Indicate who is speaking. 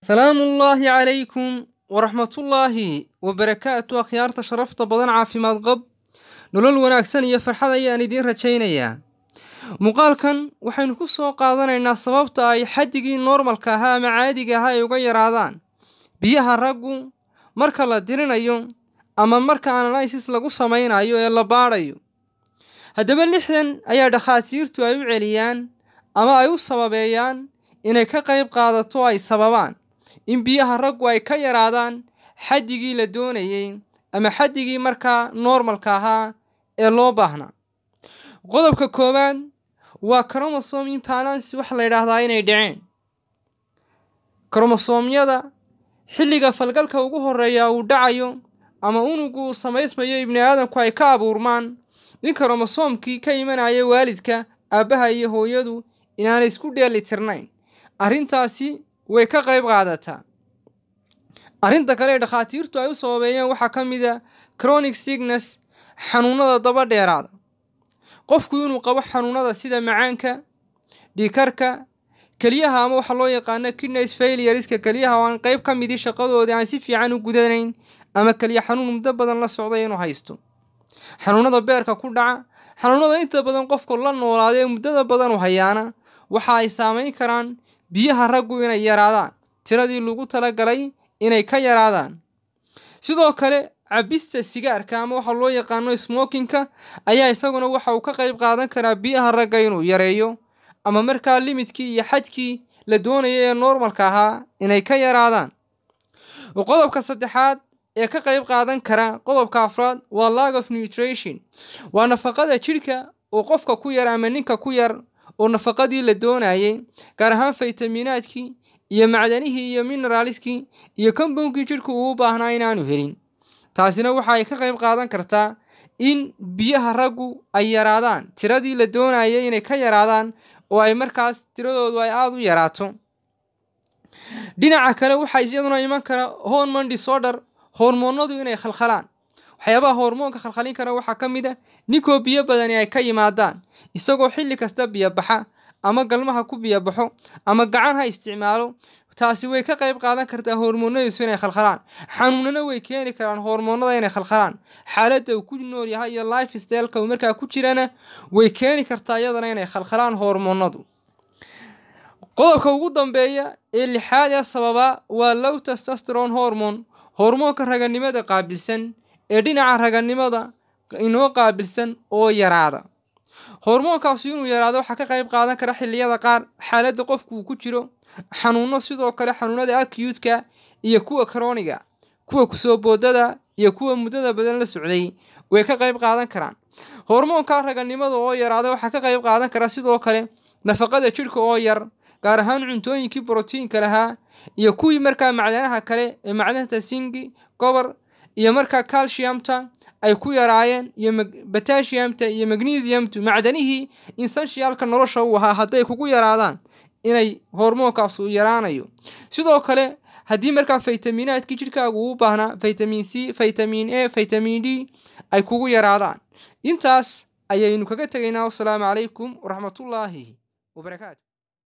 Speaker 1: salaamu ullaahi calaykum waraxmatullaahi wabarakaatu akhyaarta sharafta badan caafimaad qab nolol wanaagsan iyo farxad ayaan idiin rajaynayaa muuqaalkan waxaynu ku soo qaadanaynaa sababta ay xaddigii normalka ahaa ama caadiga ahaa ay uga yaraadaan biyaha raggu marka la dirinayo ama marka analysis lagu samaynayo ee la baadhayo haddaba lixdan ayaa dhakhaatiirtu ay u celiyaan ama ay u sababeeyaan inay ka qayb qaadato ay sababaan in biyaha raggu ay ka yaraadaan xaddigii la doonayey ama xaddigii markaa noormalka ahaa ee loo baahnaa qodobka koowaad waa kromosom imbalansi waxa la yidhaahdaa inay dhaceen kromosoomyada xilliga falgalka ugu horeeya uu dhacayo ama unugu samaysmayo ibni aadamku ay ka abuurmaan in kromosoomkii ka imanaya waalidka aabbaha iyo hooyadu inaanay isku dheeli tirnayn arrintaasi way ka qayb qaadataa arrinta kale ee dhakhaatiirtu ay u sababeeyeen waxaa ka mid a ah chronic signes xanuunada daba dheeraada qofku inuu qabo xanuunada sida macaanka dhiikarka keliyaha ama waxa loo yaqaano kidnes failuriska keliyaha oo aan qayb ka midii ah shaqadoodii aan si fiican u gudanayn ama keliya xanuun muddo badan la socday inuu haysto xanuunada beerka ku dhaca xanuunada inta badan qofku la noolaaday ee muddada badan u hayaana waxa ay saameyn karaan biyaha raggu inay yaraadaan tiradii lagu talagalay inay ka yaraadaan sidoo kale cabista sigaarka ama waxa loo yaqaano smokinka ayaa isaguna waxa uu ka qayb qaadan karaa biyaha ragga inuu yareeyo ama markaa limidkii iyo xadkii la doonaya ee normalka ahaa inay ka yaraadaan qodobka saddexaad ee ka qayb qaadan kara qodobka afraad waa lack of nutrition waa nafaqada jidhka oo qofka ku yar ama ninka ku yar oo nafaqadii la doonayey gaar ahaan faytaminaadkii iyo macdanihii iyo mineraaliskii iyo kombownkii jidhku uu u baahnaa inaanu helin taasina waxa ay ka qayb qaadan kartaa in biyaha raggu ay yaraadaan tiradii la doonayay inay ka yaraadaan oo ay markaas tiradoodu ay aada u yaraato dhinaca kale waxaa iyaduna iman kara hormon disorder hormoonadu inay khalkhalaan waxyaabaha hormoonka khalkhalin kara waxaa ka mid a ah ninkoo biyo badani ay ka yimaadaan isagoo xilli kasta biyo ama galmaha ku biyo ama gacan ha isticmaalo taasi way ka qayb qaadan kartaa hormoonadiisu inay khalkhalaan xanuunana way keeni karaan hormoonada inay khalkhalaan xaaladda uu ku nool yahay iyo life styleka uu markaa ku jirana way keeni kartaa iyadana inay khalkhalaan hormoonadu qodobka ugu dambeeya ee lixaad ee sababa waa low testosteron hormon hormoonka raganimada qaabilsan ee dhinaca raganimada inoo qaabilsan oo yaraada hormoonkaasi inuu yaraado waxaa ka qayb qaadan kara xilliyada qaar xaaladda qofkuu ku jiro xanuuno sidoo kale xanuunada akiyuudka iyo kuwa karooniga kuwa kusoo boodada iyo kuwa muddada badan la socday way ka qayb qaadan karaan hormoonka raganimada oo yaraada waxaa ka qayb qaadan kara sidoo kale nafaqada jidhka oo yar gaar ahaan cuntooyinkii brotiinka lahaa iyo kuwii markaa macdanaha kale ee macdanta singi gobor iyo markaa calciumta ay ku yaraayeen iyo batasiumta iyo magnesiumtu macdanihii insanshiyaalka nolosha u ahaa hadday kugu yaraadaan inay hormoonkaas u yaraanayo sidoo kale haddii markaa faytamiinaadkii jidhkaaga uu baahnaa vitamin c vitamin a vitamin d ay kugu yaraadaan intaas ayaynu kaga tegaynaa wasalaamu calaykum waraxmatullaahi wabarakaatu